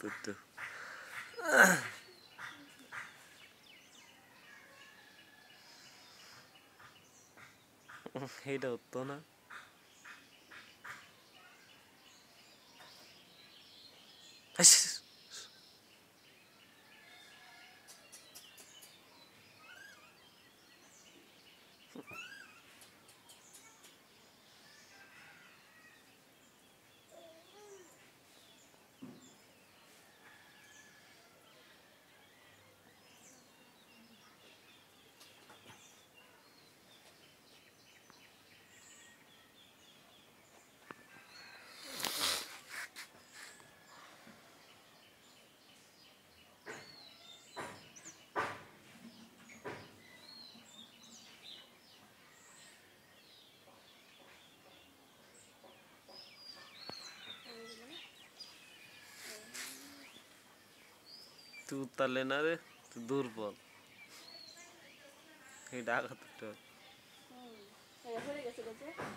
puta. Ah. Um rei da autona. Ai, তুই উত্তালে না রে তুই দুর্বল এটা আঘাত